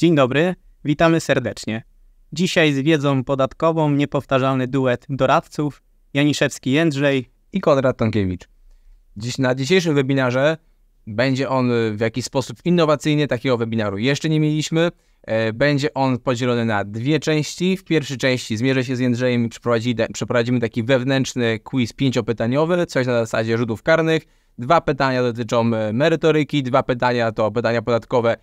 Dzień dobry, witamy serdecznie. Dzisiaj z wiedzą podatkową niepowtarzalny duet doradców Janiszewski Jędrzej i Konrad Tonkiewicz. Dziś na dzisiejszym webinarze będzie on w jakiś sposób innowacyjny, takiego webinaru jeszcze nie mieliśmy. E, będzie on podzielony na dwie części. W pierwszej części zmierzę się z Jędrzejem i przeprowadzimy taki wewnętrzny quiz pięciopytaniowy, coś na zasadzie rzutów karnych. Dwa pytania dotyczą e, merytoryki, dwa pytania to pytania podatkowe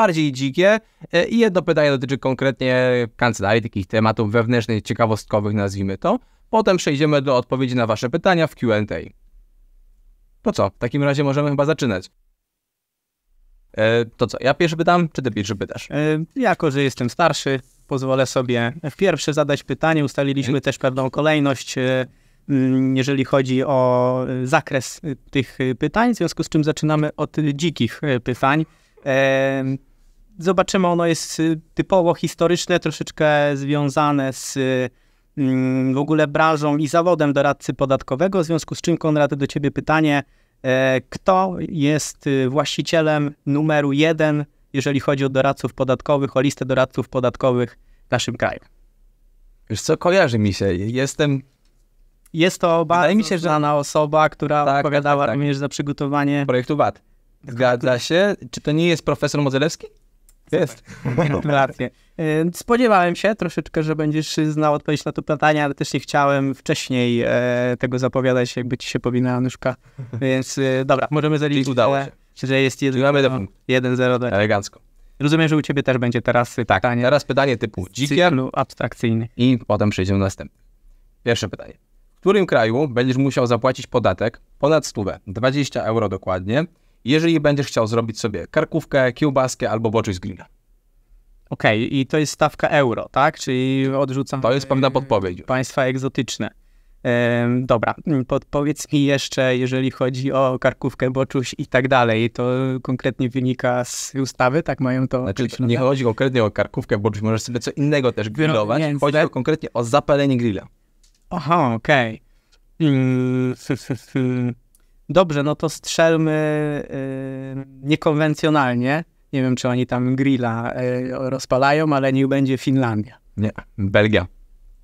bardziej dzikie. E, I jedno pytanie dotyczy konkretnie kancelarii, takich tematów wewnętrznych, ciekawostkowych, nazwijmy to. Potem przejdziemy do odpowiedzi na Wasze pytania w QA. To co, w takim razie możemy chyba zaczynać. E, to co, ja pierwszy pytam, czy ty pierwszy pytasz? E, jako, że jestem starszy, pozwolę sobie pierwsze zadać pytanie. Ustaliliśmy mhm. też pewną kolejność, mm, jeżeli chodzi o zakres tych pytań, w związku z czym zaczynamy od dzikich pytań zobaczymy, ono jest y, typowo historyczne, troszeczkę związane z y, mm, w ogóle branżą i zawodem doradcy podatkowego, w związku z czym, Konrad, do ciebie pytanie, e, kto jest y, właścicielem numeru jeden, jeżeli chodzi o doradców podatkowych, o listę doradców podatkowych w naszym kraju? Już co, kojarzy mi się. Jestem... Jest to bardzo mi się, że... znana osoba, która tak, tak, odpowiadała tak, tak. również za przygotowanie... Projektu VAT. Zgadza się. Czy to nie jest profesor Modzelewski? Jest. Gratulacje. Y, spodziewałem się troszeczkę, że będziesz znał odpowiedź na to pytanie, ale też nie chciałem wcześniej e, tego zapowiadać, jakby ci się powinna nóżka. Więc y, dobra, możemy zaliczyć. Udało się. Że jest 1-0. 1-0. No, Elegancko. Rozumiem, że u ciebie też będzie teraz tak, pytanie. Teraz pytanie typu dzikie. abstrakcyjny. I potem przejdziemy do następnego. Pierwsze pytanie. W którym kraju będziesz musiał zapłacić podatek ponad 100, 20 euro dokładnie, jeżeli będziesz chciał zrobić sobie karkówkę, kiełbaskę albo boczuś z grilla. Okej, okay, i to jest stawka euro, tak? Czyli odrzucam. To jest pewna e, podpowiedź. Państwa egzotyczne. Ehm, dobra, mm, podpowiedz mi jeszcze, jeżeli chodzi o karkówkę, boczuś i tak dalej, to konkretnie wynika z ustawy, tak mają to... Znaczy, określone? nie chodzi konkretnie o karkówkę, boczuś, możesz sobie co innego też grillować, no, nie, chodzi konkretnie o zapalenie grilla. Aha, okej. Okay. Mm, dobrze, no to strzelmy yy, niekonwencjonalnie. Nie wiem, czy oni tam grilla yy, rozpalają, ale niech będzie Finlandia. Nie, Belgia.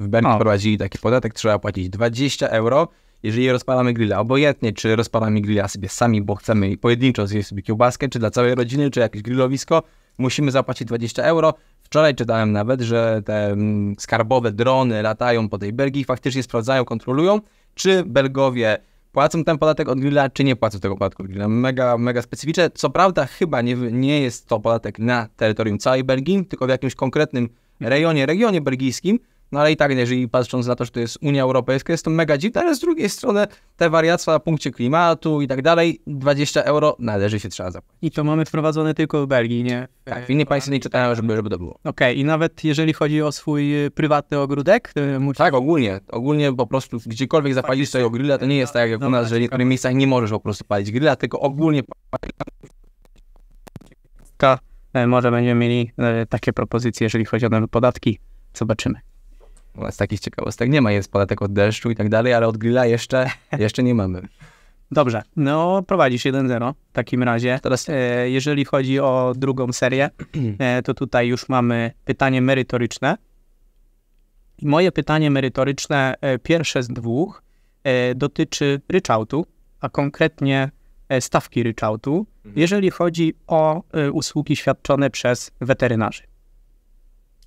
W Belgii wprowadzili taki podatek, trzeba płacić 20 euro, jeżeli rozpalamy grilla. Obojętnie, czy rozpalamy grilla sobie sami, bo chcemy pojedynczo zjeść sobie kiełbaskę, czy dla całej rodziny, czy jakieś grillowisko, musimy zapłacić 20 euro. Wczoraj czytałem nawet, że te mm, skarbowe drony latają po tej Belgii, faktycznie sprawdzają, kontrolują, czy Belgowie płacą ten podatek od grilla, czy nie płacą tego podatku od grilla. Mega, mega specyficzne. Co prawda chyba nie, nie jest to podatek na terytorium całej Belgii, tylko w jakimś konkretnym rejonie, regionie belgijskim, no ale i tak, jeżeli patrząc na to, że to jest Unia Europejska, jest to mega dziwne, ale z drugiej strony te wariacje na punkcie klimatu i tak dalej, 20 euro należy się trzeba zapłacić. I to mamy wprowadzone tylko w Belgii, nie? Tak, w innych państwach nie czytają, żeby, żeby to było. Okej, okay, i nawet jeżeli chodzi o swój y, prywatny ogródek? Y, Musisz... Tak, ogólnie. Ogólnie po prostu gdziekolwiek zapalisz sobie grilla, to nie jest tak jak no, u nas, że w niektórych miejscach nie możesz po prostu palić grilla, tylko ogólnie e, może będziemy mieli e, takie propozycje, jeżeli chodzi o nowe podatki. Zobaczymy. U no, nas takich ciekawostek nie ma, jest podatek od deszczu i tak dalej, ale od grilla jeszcze, jeszcze nie mamy. Dobrze, no prowadzisz 1-0 w takim razie. Teraz... E, jeżeli chodzi o drugą serię, e, to tutaj już mamy pytanie merytoryczne. I moje pytanie merytoryczne, e, pierwsze z dwóch, e, dotyczy ryczałtu, a konkretnie e, stawki ryczałtu, mhm. jeżeli chodzi o e, usługi świadczone przez weterynarzy.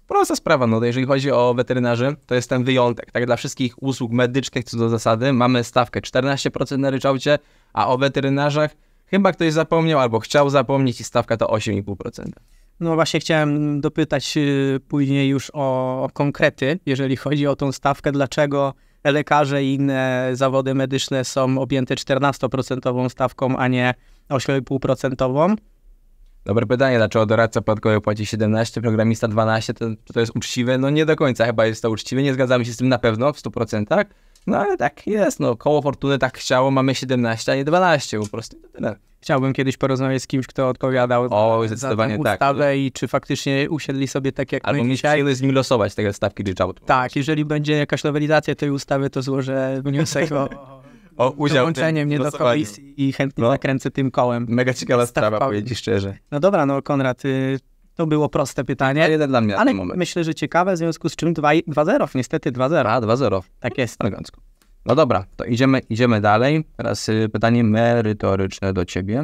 Prosta sprawa, no jeżeli chodzi o weterynarzy, to jest ten wyjątek. Tak dla wszystkich usług medycznych co do zasady mamy stawkę 14% na ryczałcie, a o weterynarzach chyba ktoś zapomniał albo chciał zapomnieć i stawka to 8,5%. No właśnie chciałem dopytać y, później już o, o konkrety, jeżeli chodzi o tą stawkę, dlaczego lekarze i inne zawody medyczne są objęte 14% stawką, a nie 8,5%. Dobre pytanie, dlaczego doradca podatkowy płaci 17, programista 12, to, to jest uczciwe? No nie do końca chyba jest to uczciwe, nie zgadzamy się z tym na pewno w 100%, no ale tak jest, no koło fortuny tak chciało, mamy 17, a nie 12 po prostu tyle. Chciałbym kiedyś porozmawiać z kimś, kto odpowiadał o, zdecydowanie za tę tak. ustawę tak. i czy faktycznie usiedli sobie tak jak Albo my dzisiaj. Albo z nim losować te stawki ryczałtu. Tak, jeżeli będzie jakaś nowelizacja tej ustawy, to złożę wniosek o o udział Dołączenie mnie do komisji i chętnie no. zakręcę tym kołem. Mega ciekawa Staw tak sprawa, powiedz ci szczerze. No dobra, no Konrad, y, to było proste pytanie. Jeden dla mnie Ale myślę, że ciekawe, w związku z czym 2-0, niestety 2-0. A, 2-0. Tak jest. Elegancko. No dobra, to idziemy, idziemy dalej. Teraz y, pytanie merytoryczne do ciebie.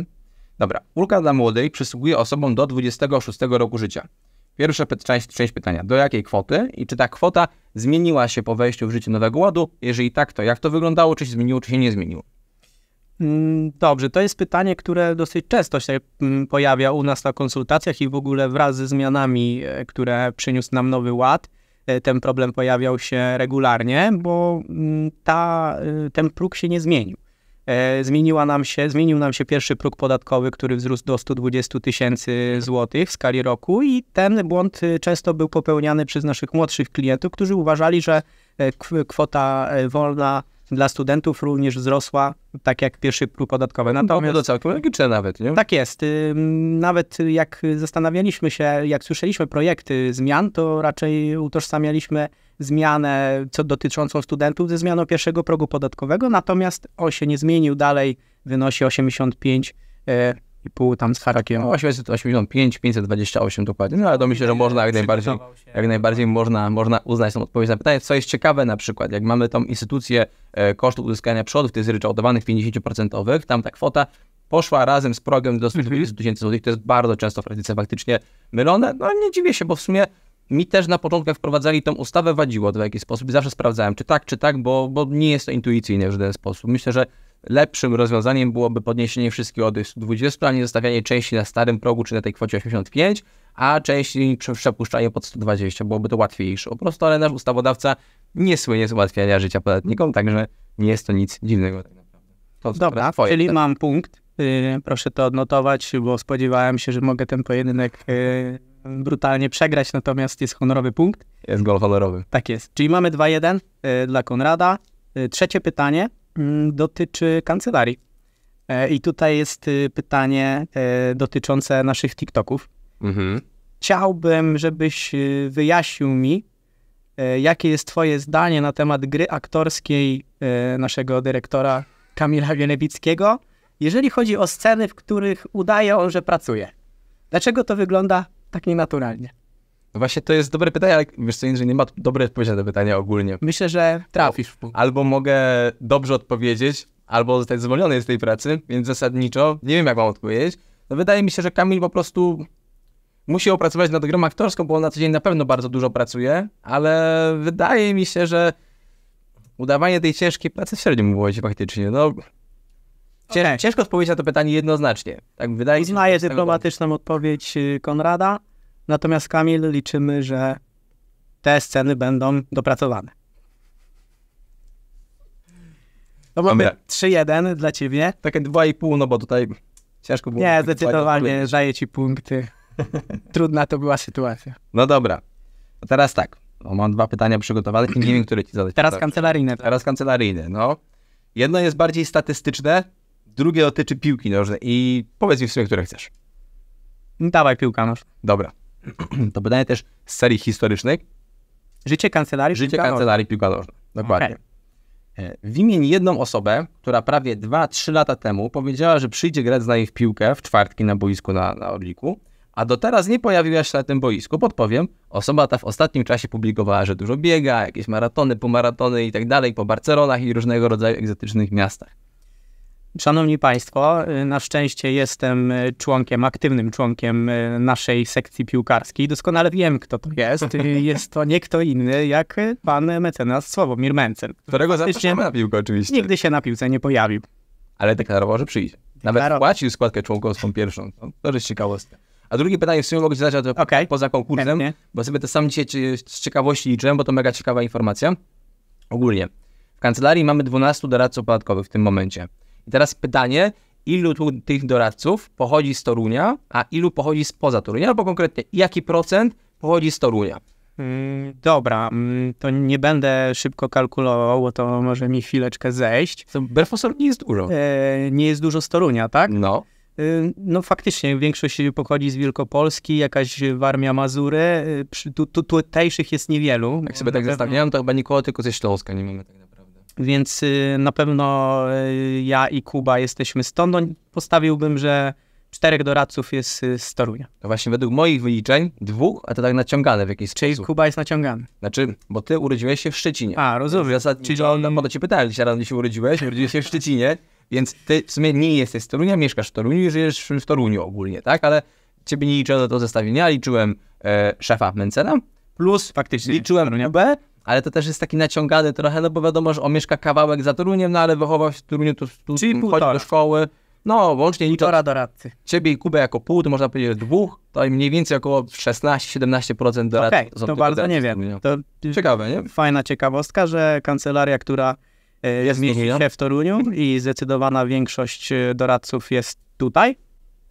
Dobra, ulga dla młodej przysługuje osobom do 26 roku życia. Pierwsza część, część pytania, do jakiej kwoty i czy ta kwota zmieniła się po wejściu w życie Nowego Ładu? Jeżeli tak, to jak to wyglądało, czy się zmieniło, czy się nie zmieniło? Mm, dobrze, to jest pytanie, które dosyć często się mm, pojawia u nas na konsultacjach i w ogóle wraz ze zmianami, e, które przyniósł nam Nowy Ład, e, ten problem pojawiał się regularnie, bo mm, ta, e, ten próg się nie zmienił. E, zmieniła nam się, zmienił nam się pierwszy próg podatkowy, który wzrósł do 120 tysięcy złotych w skali roku i ten błąd e, często był popełniany przez naszych młodszych klientów, którzy uważali, że e, kwota wolna dla studentów również wzrosła, tak jak pierwszy próg podatkowy. No natomiast, to całkiem logiczne nawet, nie? Tak jest. Nawet jak zastanawialiśmy się, jak słyszeliśmy projekty zmian, to raczej utożsamialiśmy zmianę co dotyczącą studentów ze zmianą pierwszego progu podatkowego, natomiast on się nie zmienił dalej, wynosi 85 i pół tam z harakiem 885, 528 dokładnie. No ale to myślę, że można jak najbardziej, jak najbardziej można, można uznać tą odpowiedź na pytanie. Co jest ciekawe na przykład, jak mamy tą instytucję e, kosztów uzyskania przodów, tych zryczałtowanych 50%, tam ta kwota poszła razem z progiem do 100 mhm. tysięcy złotych, to jest bardzo często w praktyce faktycznie mylone. No nie dziwię się, bo w sumie mi też na początku, jak wprowadzali tą ustawę, wadziło to w jakiś sposób. Zawsze sprawdzałem, czy tak, czy tak, bo, bo nie jest to intuicyjne w żaden sposób. Myślę, że Lepszym rozwiązaniem byłoby podniesienie wszystkich od 120, a nie zostawianie części na starym progu czy na tej kwocie 85, a części przepuszczanie pod 120, byłoby to łatwiejsze. Po prostu, ale nasz ustawodawca nie słynie z ułatwiania życia podatnikom, także nie jest to nic dziwnego tak To, Dobra, twoje, czyli mam punkt. Y, proszę to odnotować, bo spodziewałem się, że mogę ten pojedynek y, brutalnie przegrać, natomiast jest honorowy punkt. Jest gol honorowy. Tak jest. Czyli mamy 2-1 y, dla Konrada. Trzecie pytanie. Mm, dotyczy kancelarii. E, I tutaj jest y, pytanie e, dotyczące naszych TikToków. Mhm. Chciałbym, żebyś y, wyjaśnił mi, e, jakie jest Twoje zdanie na temat gry aktorskiej naszego dyrektora Kamila Wielebickiego, jeżeli chodzi o sceny, w których udaje on, że pracuje. Dlaczego to wygląda tak nienaturalnie? No właśnie to jest dobre pytanie, ale wiesz co, że nie ma dobrej odpowiedzi na to pytanie ogólnie. Myślę, że trafisz w Albo mogę dobrze odpowiedzieć, albo zostać zwolniony z tej pracy, więc zasadniczo nie wiem, jak mam odpowiedzieć. No wydaje mi się, że Kamil po prostu musi opracować nad grą aktorską, bo on na co dzień na pewno bardzo dużo pracuje, ale wydaje mi się, że udawanie tej ciężkiej pracy w średnim było się faktycznie. No, Ciężko okay. odpowiedzieć na to pytanie jednoznacznie. Tak wydaje Uznaję tak dyplomatyczną odpowiedź y, Konrada. Natomiast Kamil liczymy, że te sceny będą dopracowane. No mamy 3-1 dla ciebie. Takie 2,5, no bo tutaj ciężko było. Nie, zdecydowanie daję ci punkty. Trudna to była sytuacja. No dobra. A teraz tak. No, mam dwa pytania przygotowane i nie wiem, które ci zadać. Teraz kancelaryjne. Tak? Teraz kancelaryjne, no. Jedno jest bardziej statystyczne, drugie dotyczy piłki nożnej i powiedz mi w sumie, które chcesz. Dawaj piłka nożna. Dobra to pytanie też z serii historycznych. Życie kancelarii Życie piłka kancelarii piłka nożna. Dokładnie. Okay. E, Wymień jedną osobę, która prawie 2-3 lata temu powiedziała, że przyjdzie grać z nami w piłkę w czwartki na boisku na, na Orliku, a do teraz nie pojawiła się na tym boisku. Podpowiem, osoba ta w ostatnim czasie publikowała, że dużo biega, jakieś maratony, półmaratony i tak dalej, po Barcelonach i różnego rodzaju egzotycznych miastach. Szanowni Państwo, y, na szczęście jestem y, członkiem, aktywnym członkiem y, naszej sekcji piłkarskiej. Doskonale wiem, kto to jest. Jest to nie kto inny, jak pan mecenas Sławomir Mencen. Którego zapraszamy na piłkę oczywiście. Nigdy się na piłce nie pojawił. Ale deklarował, że przyjdzie. Nawet Deklarowal. płacił składkę członkowską pierwszą. No, to jest ciekawostka. A drugie pytanie w sumie mogę zadać to okay. poza konkursem, bo sobie to sam dzisiaj z ciekawości liczyłem, bo to mega ciekawa informacja. Ogólnie. W kancelarii mamy 12 doradców podatkowych w tym momencie. I teraz pytanie, ilu tu tych doradców pochodzi z Torunia, a ilu pochodzi spoza Torunia, albo konkretnie jaki procent pochodzi z Torunia? Mm, dobra, mm, to nie będę szybko kalkulował, bo to może mi chwileczkę zejść. Berfosor nie jest dużo. E, nie jest dużo z Torunia, tak? No. E, no faktycznie, większość pochodzi z Wielkopolski, jakaś Warmia Mazury. Y, tu, tu, tutejszych jest niewielu. Jak sobie tak zestawiam, to chyba nikogo tylko ze Śląska nie mamy tak naprawdę. Więc y, na pewno y, ja i Kuba jesteśmy stąd. No, postawiłbym, że czterech doradców jest y, z Torunia. To właśnie, według moich wyliczeń dwóch, a to tak naciągane w jakiejś Czyli Kuba jest naciągany. Znaczy, bo ty urodziłeś się w Szczecinie. A, rozumiem. Zasadniczo, no Czyli... On, bo to cię pytałem dzisiaj rano, gdzie się urodziłeś, urodziłeś się w Szczecinie, więc ty w sumie nie jesteś z Torunia, mieszkasz w Toruniu i żyjesz w Toruniu ogólnie, tak? Ale ciebie nie liczyłem do zestawienia, liczyłem e, szefa Mencena, plus faktycznie liczyłem B ale to też jest taki naciągany trochę, no bo wiadomo, że on mieszka kawałek za Toruniem, no ale wychował się w Toruniu, to tu Czyli chodzi do szkoły. No, łącznie licząc półtora doradcy. ciebie i Kubę jako pół, to można powiedzieć dwóch, to mniej więcej około 16-17% doradców. Okej, okay, to bardzo nie wiem. To Ciekawe, nie? Fajna ciekawostka, że kancelaria, która e, jest mieści się w Toruniu i zdecydowana większość e, doradców jest tutaj,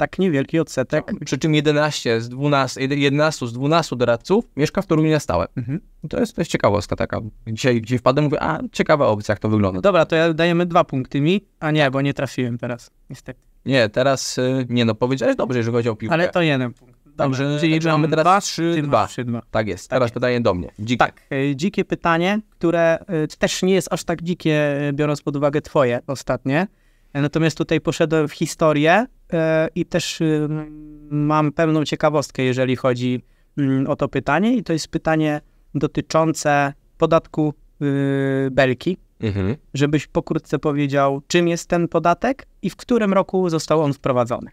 tak niewielki odsetek. No, przy czym 11 z 12, 11 z 12 doradców mieszka w Toruniu na stałe. Mhm. To jest też ciekawostka taka. Dzisiaj gdzie wpadłem, mówię, a ciekawa opcja, jak to wygląda. Dobra, to ja dajemy dwa punkty mi, a nie, bo nie trafiłem teraz, niestety. Nie, teraz, y, nie no, powiedziałeś dobrze, jeżeli chodzi o piłkę. Ale to jeden punkt. Dobrze, Dobrze. czyli znaczy, mamy teraz dwa, trzy, dwa. Tak jest, tak teraz pytanie do mnie. Dzikie. Tak, y, dzikie pytanie, które y, też nie jest aż tak dzikie, biorąc pod uwagę twoje ostatnie. Natomiast tutaj poszedłem w historię e, i też y, mam pewną ciekawostkę, jeżeli chodzi mm, o to pytanie. I to jest pytanie dotyczące podatku y, Belki, mhm. żebyś pokrótce powiedział, czym jest ten podatek i w którym roku został on wprowadzony.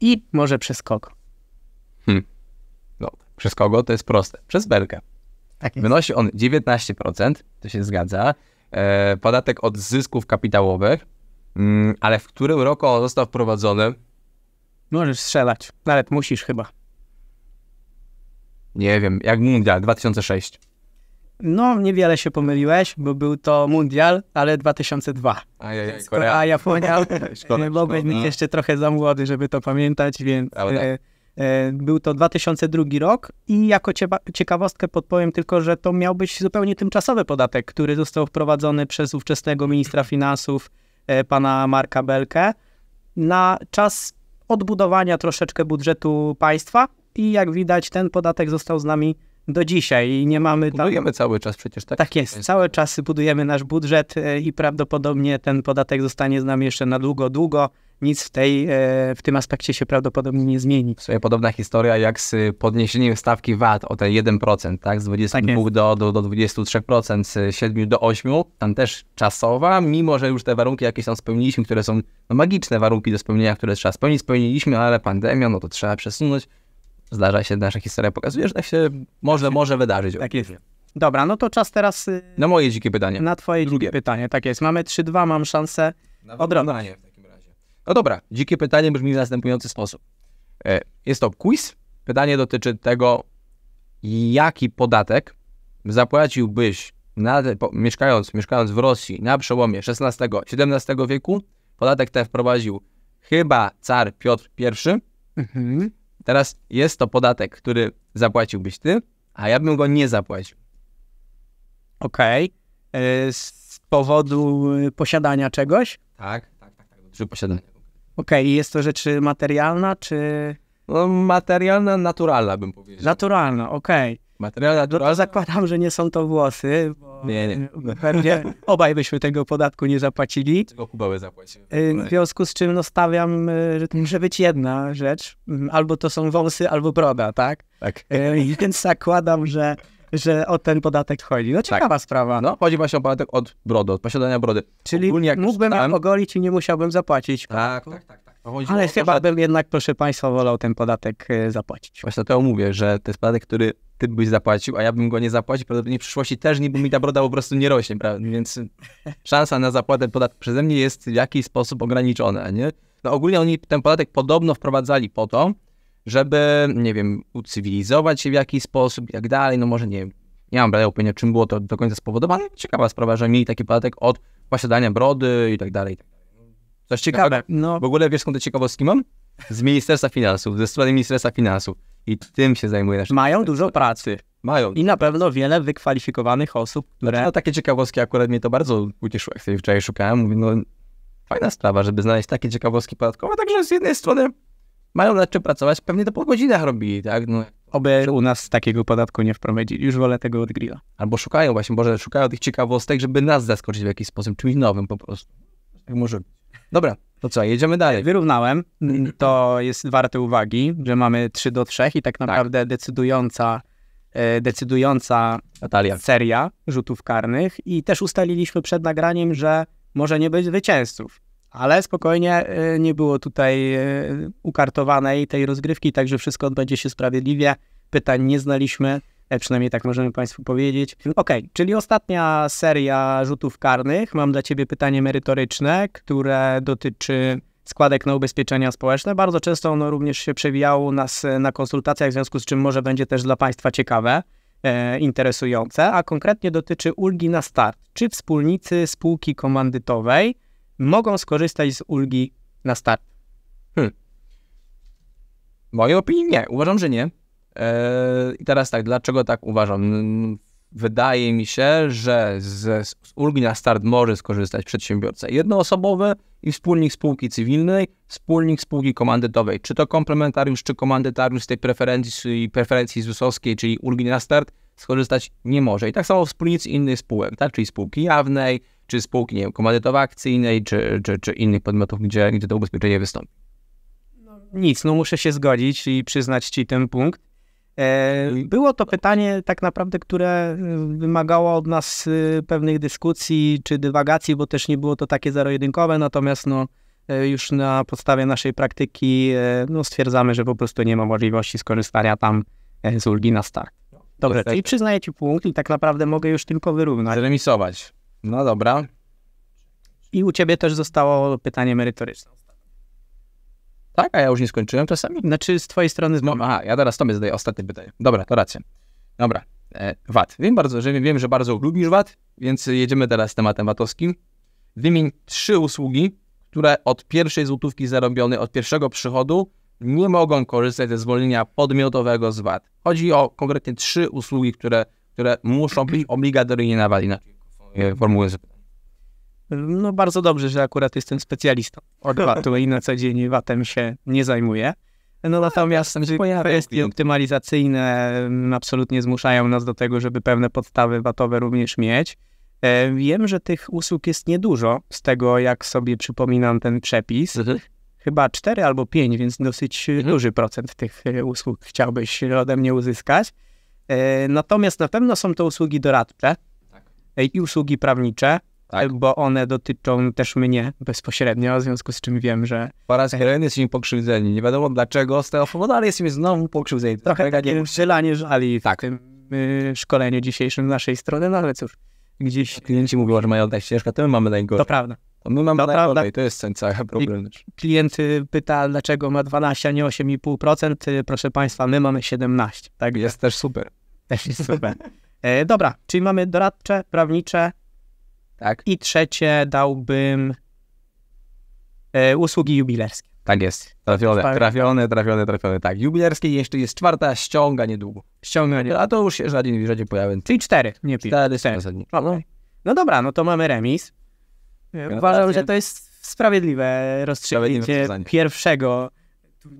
I może przez kogo? Hmm. No, przez kogo to jest proste. Przez Belkę. Tak Wynosi on 19%, to się zgadza. E, podatek od zysków kapitałowych Mm, ale w którym roku on został wprowadzony? Możesz strzelać, nawet musisz chyba. Nie wiem, jak Mundial 2006. No, niewiele się pomyliłeś, bo był to Mundial, ale 2002. A ja Korea. A Japonia, szkoda, bo no. jeszcze trochę za młody, żeby to pamiętać, więc tak. e, e, był to 2002 rok i jako ciekawostkę podpowiem tylko, że to miał być zupełnie tymczasowy podatek, który został wprowadzony przez ówczesnego ministra finansów E, pana Marka Belkę na czas odbudowania troszeczkę budżetu państwa i jak widać ten podatek został z nami do dzisiaj i nie mamy... Tam... Budujemy cały czas przecież, tak? Tak jest, cały czas budujemy nasz budżet e, i prawdopodobnie ten podatek zostanie z nami jeszcze na długo, długo. Nic w, tej, e, w tym aspekcie się prawdopodobnie nie zmieni. podobna historia jak z y, podniesieniem stawki VAT o te 1%, tak? Z 22 tak do, do, do 23%, z 7 do 8, tam też czasowa, mimo że już te warunki jakieś tam spełniliśmy, które są no, magiczne warunki do spełnienia, które trzeba spełnić, spełniliśmy, ale pandemia, no to trzeba przesunąć zdarza się, nasza historia pokazuje, że tak się może, się, może wydarzyć. Tak jest. Dobra, no to czas teraz... Y, na moje dzikie pytanie. Na twoje Drugie. dzikie pytanie, tak jest. Mamy 3-2, mam szansę odrobić. w takim razie. No dobra, dzikie pytanie brzmi w następujący sposób. E, jest to quiz. Pytanie dotyczy tego, jaki podatek zapłaciłbyś na, po, mieszkając, mieszkając w Rosji na przełomie XVI-XVII wieku. Podatek ten wprowadził chyba car Piotr I. Mhm. Teraz jest to podatek, który zapłaciłbyś ty, a ja bym go nie zapłacił. Okej. Okay. E, z powodu e, posiadania czegoś? Tak, tak, tak. tak czy posiadania. Okej, okay. i jest to rzecz e, materialna, czy... No, materialna, naturalna bym powiedział. Naturalna, okej. Okay. Materiał no, Zakładam, że nie są to włosy. Bo... Nie, nie. Pewnie obaj byśmy tego podatku nie zapłacili. Tego Kubały zapłacił. E, w związku z czym no, stawiam, e, że to może być jedna rzecz. Mm, albo to są wąsy, albo broda, tak? Tak. E, więc zakładam, że, że o ten podatek chodzi. No tak. ciekawa tak. sprawa. No, chodzi właśnie o podatek od brody, od posiadania brody. Czyli mógłbym tam... ogolić i nie musiałbym zapłacić. Tak, tak, tak. tak. No, ale chyba bym jednak, proszę Państwa, wolał ten podatek e, zapłacić. Właśnie to mówię, że to jest podatek, który ty byś zapłacił, a ja bym go nie zapłacił, prawdopodobnie w przyszłości też niby mi ta broda po prostu nie rośnie, prawda? Więc szansa na zapłatę podatku przeze mnie jest w jakiś sposób ograniczona, nie? No ogólnie oni ten podatek podobno wprowadzali po to, żeby, nie wiem, ucywilizować się w jakiś sposób i tak dalej, no może nie nie mam bladego pojęcia, czym było to do końca spowodowane. Ciekawa sprawa, że mieli taki podatek od posiadania brody i tak dalej. Tak to jest ciekawe. No, no. W ogóle wiesz, skąd te ciekawostki mam? Z Ministerstwa Finansów, ze strony Ministerstwa Finansów. I tym się zajmuje nasz Mają dużo pracy. Mają. I na pewno wiele wykwalifikowanych osób, które... No, takie ciekawostki akurat mnie to bardzo ucieszyło, jak sobie wczoraj szukałem. Mówię, no, fajna sprawa, żeby znaleźć takie ciekawostki podatkowe. Także z jednej strony mają nad czym pracować, pewnie to po godzinach robili, tak? No. Oby u nas takiego podatku nie wprowadzili, już wolę tego od grilla. Albo szukają właśnie, może szukają tych ciekawostek, żeby nas zaskoczyć w jakiś sposób, czymś nowym po prostu. Tak może być. Dobra, to co, jedziemy dalej. Wyrównałem. To jest warte uwagi, że mamy 3 do 3 i tak, tak. naprawdę tak. decydująca e, decydująca Natalia. seria rzutów karnych i też ustaliliśmy przed nagraniem, że może nie być zwycięzców. Ale spokojnie, e, nie było tutaj e, ukartowanej tej rozgrywki, także wszystko odbędzie się sprawiedliwie. Pytań nie znaliśmy. E, przynajmniej tak możemy Państwu powiedzieć. Okej, okay, czyli ostatnia seria rzutów karnych. Mam dla Ciebie pytanie merytoryczne, które dotyczy składek na ubezpieczenia społeczne. Bardzo często ono również się przewijało nas e, na konsultacjach, w związku z czym może będzie też dla Państwa ciekawe, e, interesujące, a konkretnie dotyczy ulgi na start. Czy wspólnicy spółki komandytowej mogą skorzystać z ulgi na start? Hmm. Moje opinie nie. Uważam, że nie. Yy, I teraz tak, dlaczego tak uważam? Wydaje mi się, że z, z ulgi na start może skorzystać przedsiębiorca jednoosobowy i wspólnik spółki cywilnej, wspólnik spółki komandytowej. Czy to komplementariusz, czy komandytariusz z tej preferencji, preferencji ZUS-owskiej, czyli ulgi na start, skorzystać nie może. I tak samo wspólnicy innych spółek, tak? czyli spółki jawnej, czy spółki nie wiem, komandytowo-akcyjnej, czy, czy, czy innych podmiotów, gdzie, gdzie to ubezpieczenie wystąpi. Nic, no muszę się zgodzić i przyznać Ci ten punkt. E, było to pytanie tak naprawdę, które y, wymagało od nas y, pewnych dyskusji czy dywagacji, bo też nie było to takie zero-jedynkowe, natomiast no, e, już na podstawie naszej praktyki e, no, stwierdzamy, że po prostu nie ma możliwości skorzystania tam z ulgi na start. Dobrze, czyli przyznaję Ci punkt i tak naprawdę mogę już tylko wyrównać. Zremisować. No dobra. I u Ciebie też zostało pytanie merytoryczne tak, a ja już nie skończyłem czasami. Znaczy z twojej strony, z Aha, ja teraz tobie zadaję ostatnie pytanie. Dobra, to racja. Dobra, e, VAT. Wiem, bardzo, że, wiem, że bardzo lubisz VAT, więc jedziemy teraz z tematem VAT-owskim. Wymień trzy usługi, które od pierwszej złotówki zarobionej, od pierwszego przychodu nie mogą korzystać ze zwolnienia podmiotowego z VAT. Chodzi o konkretnie trzy usługi, które, które muszą być obligatoryjnie na VAT. Inaczej e, formułuję no bardzo dobrze, że akurat jestem specjalistą od VAT-u i na co dzień VAT-em się nie zajmuję. No, no natomiast kwestie optymalizacyjne mm, absolutnie zmuszają nas do tego, żeby pewne podstawy VAT-owe również mieć. E, wiem, że tych usług jest niedużo, z tego jak sobie przypominam ten przepis. Mhm. Chyba 4 albo 5, więc dosyć mhm. duży procent tych e, usług chciałbyś ode mnie uzyskać. E, natomiast na pewno są to usługi doradcze tak. i usługi prawnicze tak. bo one dotyczą też mnie bezpośrednio, w związku z czym wiem, że... Po raz kolejny jesteśmy pokrzywdzeni. Nie wiadomo dlaczego z tego powodu, ale jesteśmy znowu pokrzywdzeni. Trochę tak nie strzelanie żali tak. w tym y, szkoleniu dzisiejszym z naszej strony, no ale cóż, gdzieś... Klienci mówią, że mają dać ciężko, to my mamy najgorzej. To prawda. my mamy to prawda. to jest ten cały problem. Klient pyta, dlaczego ma 12, a nie 8,5%. Y, proszę Państwa, my mamy 17. Tak? Jest też super. Też jest super. e, dobra, czyli mamy doradcze, prawnicze, tak. I trzecie dałbym e, usługi jubilerskie. Tak jest. Trafione, trafione, trafione, trafione. Tak, jubilerskie jeszcze jest czwarta, ściąga niedługo. Ściąga niedługo. A to już się w rzadziej pojawia. Czyli cztery, nie pięć. Cztery, cztery. No, no. no dobra, no to mamy remis. E, uważam, że to jest sprawiedliwe rozstrzygnięcie pierwszego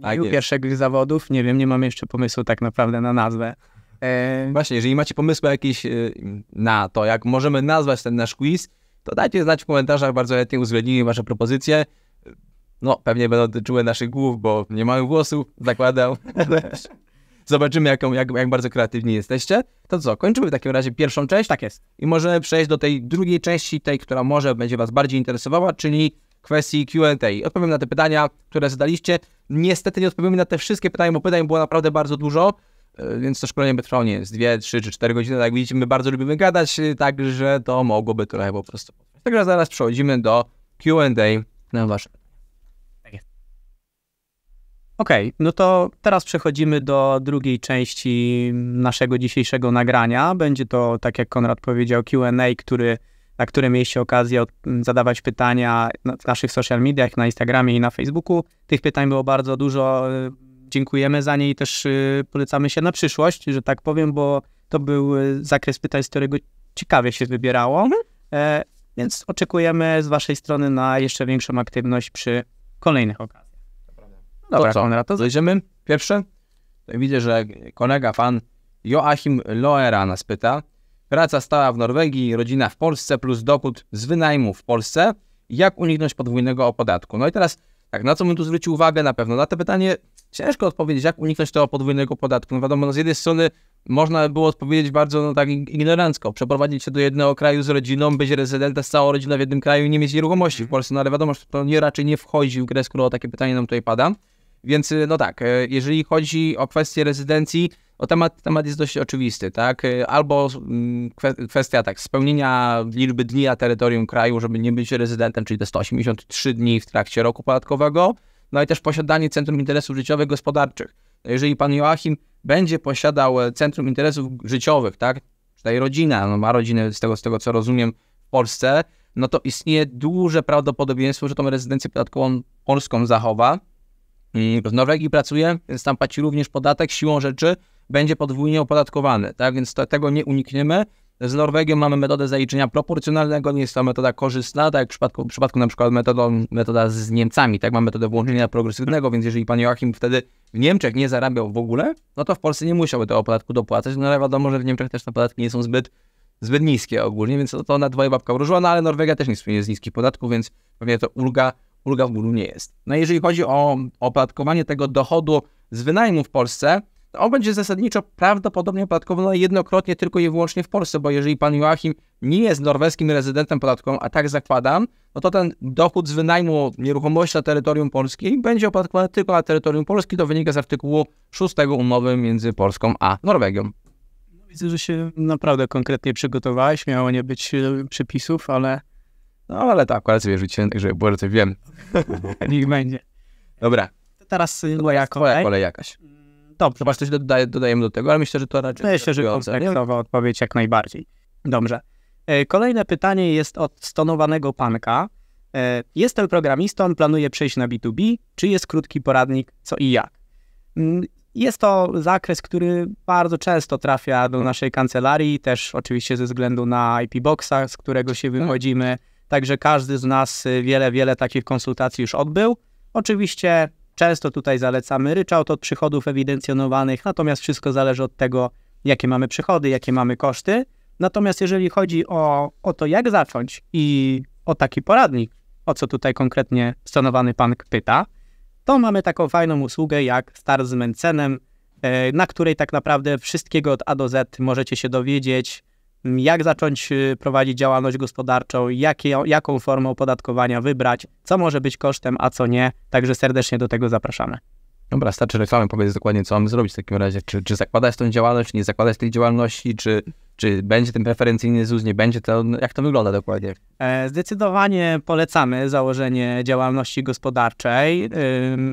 tak pierwszych zawodów. Nie wiem, nie mam jeszcze pomysłu tak naprawdę na nazwę. E, Właśnie, jeżeli macie pomysły jakieś y, na to, jak możemy nazwać ten nasz quiz, to dajcie znać w komentarzach, bardzo chętnie uwzględnimy wasze propozycje. No, pewnie będą dotyczyły naszych głów, bo nie mamy włosów, zakładam. Zobaczymy, jaką, jak, jak bardzo kreatywni jesteście. To co, kończymy w takim razie pierwszą część. Tak jest. I możemy przejść do tej drugiej części, tej, która może będzie was bardziej interesowała, czyli kwestii Q&A. Odpowiem na te pytania, które zadaliście. Niestety nie odpowiem na te wszystkie pytania, bo pytań było naprawdę bardzo dużo. E, więc to szkolenie nie jest 2, 3 czy 4 godziny. Tak jak widzicie, my bardzo lubimy gadać, e, także to mogłoby trochę po prostu. Także zaraz przechodzimy do QA na wasze tak Okej, okay, no to teraz przechodzimy do drugiej części naszego dzisiejszego nagrania. Będzie to, tak jak Konrad powiedział, QA, który, na którym mieliście okazję zadawać pytania w naszych social mediach, na Instagramie i na Facebooku. Tych pytań było bardzo dużo dziękujemy za nie i też y, polecamy się na przyszłość, że tak powiem, bo to był y, zakres pytań, z którego ciekawie się wybierało. Mhm. E, więc oczekujemy z Waszej strony na jeszcze większą aktywność przy kolejnych okazjach. No dobra, to Konrad, to zajrzymy. Pierwsze. Widzę, że kolega pan Joachim Loera nas pyta. Praca stała w Norwegii, rodzina w Polsce plus dochód z wynajmu w Polsce. Jak uniknąć podwójnego opodatku? No i teraz tak, na co bym tu zwrócił uwagę na pewno? Na to pytanie ciężko odpowiedzieć, jak uniknąć tego podwójnego podatku. No wiadomo, no z jednej strony można było odpowiedzieć bardzo no, tak ignorancko, przeprowadzić się do jednego kraju z rodziną, być rezydentem z całą rodziną w jednym kraju i nie mieć nieruchomości w Polsce, no ale wiadomo, że to nie, raczej nie wchodzi w grę, skoro takie pytanie nam tutaj pada. Więc no tak, e, jeżeli chodzi o kwestię rezydencji, o temat, temat jest dość oczywisty, tak? Y, albo mm, kwestia tak, spełnienia liczby dni na terytorium kraju, żeby nie być rezydentem, czyli te 183 dni w trakcie roku podatkowego, no i też posiadanie Centrum Interesów Życiowych Gospodarczych. No, jeżeli pan Joachim będzie posiadał e, Centrum Interesów Życiowych, tak? Tutaj rodzina, no ma rodzinę z tego, z tego co rozumiem w Polsce, no to istnieje duże prawdopodobieństwo, że tą rezydencję podatkową polską zachowa. Mm, w Norwegii pracuje, więc tam płaci również podatek siłą rzeczy, będzie podwójnie opodatkowany, tak? Więc to, tego nie unikniemy. Z Norwegią mamy metodę zaliczenia proporcjonalnego, nie jest to metoda korzystna, tak jak w przypadku, w przypadku na przykład metodą, metoda z Niemcami, tak, mamy metodę włączenia progresywnego, więc jeżeli pan Joachim wtedy w Niemczech nie zarabiał w ogóle, no to w Polsce nie musiałby tego podatku dopłacać, no ale wiadomo, że w Niemczech też te podatki nie są zbyt, zbyt niskie ogólnie, więc to, to na dwoje babka wróżyła, no ale Norwegia też nie słynie z niskich podatków, więc pewnie to ulga, ulga w ogóle nie jest. No jeżeli chodzi o opodatkowanie tego dochodu z wynajmu w Polsce, on będzie zasadniczo prawdopodobnie opodatkowany jednokrotnie tylko i wyłącznie w Polsce, bo jeżeli pan Joachim nie jest norweskim rezydentem podatkowym, a tak zakładam, no to ten dochód z wynajmu nieruchomości na terytorium Polski będzie opodatkowany tylko na terytorium Polski. To wynika z artykułu 6 umowy między Polską a Norwegią. No, widzę, że się naprawdę konkretnie przygotowałeś. Miało nie być e, przepisów, ale. No ale tak, ale sobie życie, że bardzo wiem. Niech będzie. Dobra. To teraz e, była kolej. kolej jakaś. Dobrze. Chyba coś dodaje, dodajemy do tego, ale myślę, że to raczej... Myślę, że kompleksowa odpowiedź jak najbardziej. Dobrze. E, kolejne pytanie jest od stonowanego panka. E, jestem programistą, planuję przejść na B2B. Czy jest krótki poradnik, co i jak? Mm, jest to zakres, który bardzo często trafia do naszej kancelarii, też oczywiście ze względu na IP Boxa, z którego się tak. wychodzimy. Także każdy z nas y, wiele, wiele takich konsultacji już odbył. Oczywiście Często tutaj zalecamy ryczałt od przychodów ewidencjonowanych, natomiast wszystko zależy od tego, jakie mamy przychody, jakie mamy koszty. Natomiast jeżeli chodzi o, o to, jak zacząć i o taki poradnik, o co tutaj konkretnie stanowany pan pyta, to mamy taką fajną usługę jak Start z Mencenem, e, na której tak naprawdę wszystkiego od A do Z możecie się dowiedzieć, jak zacząć y, prowadzić działalność gospodarczą, jakie, jaką formę opodatkowania wybrać, co może być kosztem, a co nie. Także serdecznie do tego zapraszamy. Dobra, starczy reklamy, powiedz dokładnie, co mamy zrobić w takim razie. Czy, czy zakładać tą działalność, czy nie zakładać tej działalności, czy, czy będzie ten preferencyjny ZUS, nie będzie to, jak to wygląda dokładnie? E, zdecydowanie polecamy założenie działalności gospodarczej. E,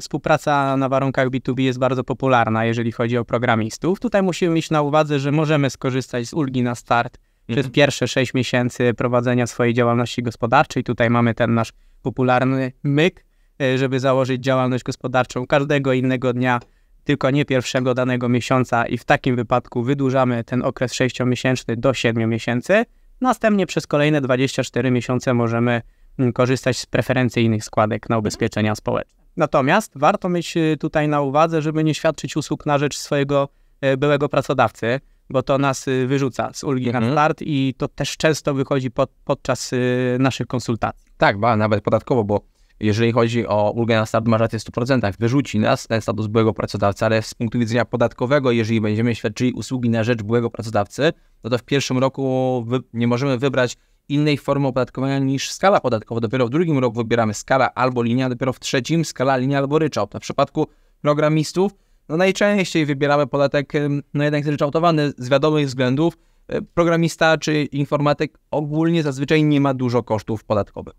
współpraca na warunkach B2B jest bardzo popularna, jeżeli chodzi o programistów. Tutaj musimy mieć na uwadze, że możemy skorzystać z ulgi na start przez mhm. pierwsze 6 miesięcy prowadzenia swojej działalności gospodarczej. Tutaj mamy ten nasz popularny myk, E, żeby założyć działalność gospodarczą każdego innego dnia, tylko nie pierwszego danego miesiąca i w takim wypadku wydłużamy ten okres 6-miesięczny do 7 miesięcy. Następnie przez kolejne 24 miesiące możemy mm, korzystać z preferencyjnych składek na ubezpieczenia społeczne. Natomiast warto mieć e, tutaj na uwadze, żeby nie świadczyć usług na rzecz swojego e, byłego pracodawcy, bo to nas wyrzuca z ulgi mhm. na start i to też często wychodzi pod, podczas naszych konsultacji. Tak, ba, nawet podatkowo, bo jeżeli chodzi o ulgę na start, masz rację 100%, wyrzuci nas ten status byłego pracodawcy, ale z punktu widzenia podatkowego, jeżeli będziemy świadczyli usługi na rzecz byłego pracodawcy, no to w pierwszym roku nie możemy wybrać innej formy opodatkowania niż skala podatkowa. Dopiero w drugim roku wybieramy skala albo linia, dopiero w trzecim skala, linia albo ryczałt. W przypadku programistów, no najczęściej wybieramy podatek, no jednak zryczałtowany z wiadomych względów. E, programista czy informatyk ogólnie zazwyczaj nie ma dużo kosztów podatkowych